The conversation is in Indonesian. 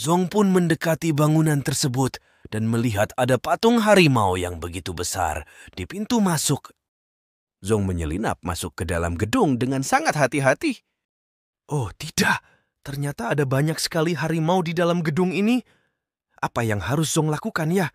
Zong pun mendekati bangunan tersebut dan melihat ada patung harimau yang begitu besar di pintu masuk. Zong menyelinap masuk ke dalam gedung dengan sangat hati-hati. Oh tidak, ternyata ada banyak sekali harimau di dalam gedung ini. Apa yang harus Zong lakukan ya?